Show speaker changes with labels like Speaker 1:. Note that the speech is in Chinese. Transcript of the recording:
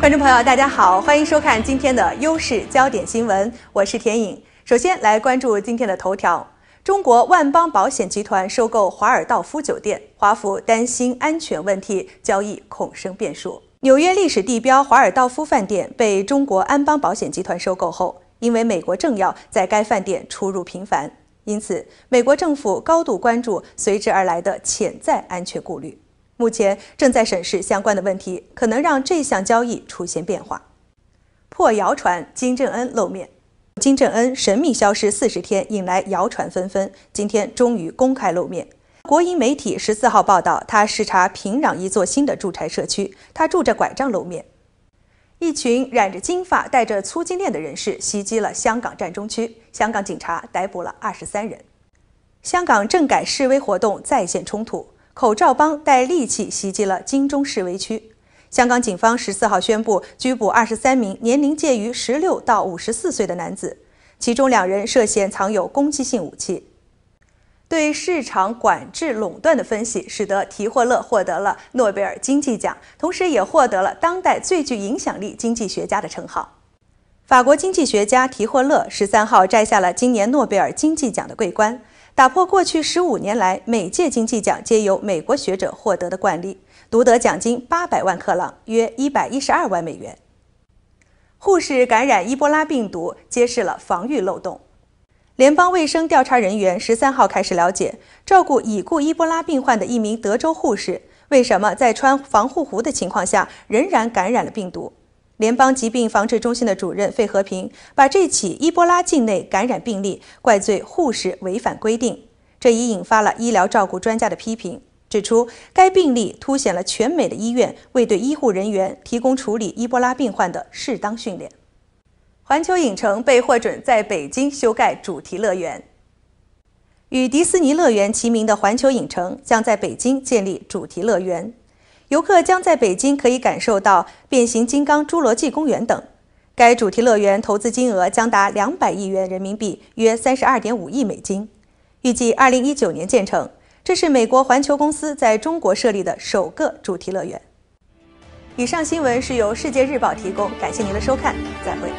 Speaker 1: 观众朋友，大家好，欢迎收看今天的《优势焦点新闻》，我是田颖。首先来关注今天的头条：中国万邦保险集团收购华尔道夫酒店，华府担心安全问题，交易恐生变数。纽约历史地标华尔道夫饭店被中国安邦保险集团收购后，因为美国政要在该饭店出入频繁，因此美国政府高度关注随之而来的潜在安全顾虑。目前正在审视相关的问题，可能让这项交易出现变化。破谣传，金正恩露面。金正恩神秘消失四十天，引来谣传纷纷。今天终于公开露面。国营媒体十四号报道，他视察平壤一座新的住宅社区。他拄着拐杖露面。一群染着金发、戴着粗金链的人士袭击了香港站中区，香港警察逮捕了二十三人。香港政改示威活动再现冲突。口罩帮带利器袭击了金钟示威区，香港警方十四号宣布拘捕二十三名年龄介于十六到五十四岁的男子，其中两人涉嫌藏有攻击性武器。对市场管制垄断的分析，使得提霍勒获得了诺贝尔经济奖，同时也获得了当代最具影响力经济学家的称号。法国经济学家提霍勒十三号摘下了今年诺贝尔经济奖的桂冠。打破过去十五年来每届经济奖皆由美国学者获得的惯例，独得奖金八百万克朗，约一百一十二万美元。护士感染伊波拉病毒，揭示了防御漏洞。联邦卫生调查人员十三号开始了解，照顾已故伊波拉病患的一名德州护士为什么在穿防护服的情况下仍然感染了病毒。联邦疾病防治中心的主任费和平把这起伊波拉境内感染病例怪罪护士违反规定，这已引发了医疗照顾专家的批评，指出该病例凸显了全美的医院未对医护人员提供处理伊波拉病患的适当训练。环球影城被获准在北京修改主题乐园。与迪士尼乐园齐名的环球影城将在北京建立主题乐园。游客将在北京可以感受到《变形金刚》《侏罗纪公园》等。该主题乐园投资金额将达两百亿元人民币，约三十二点五亿美金，预计二零一九年建成。这是美国环球公司在中国设立的首个主题乐园。以上新闻是由世界日报提供，感谢您的收看，再会。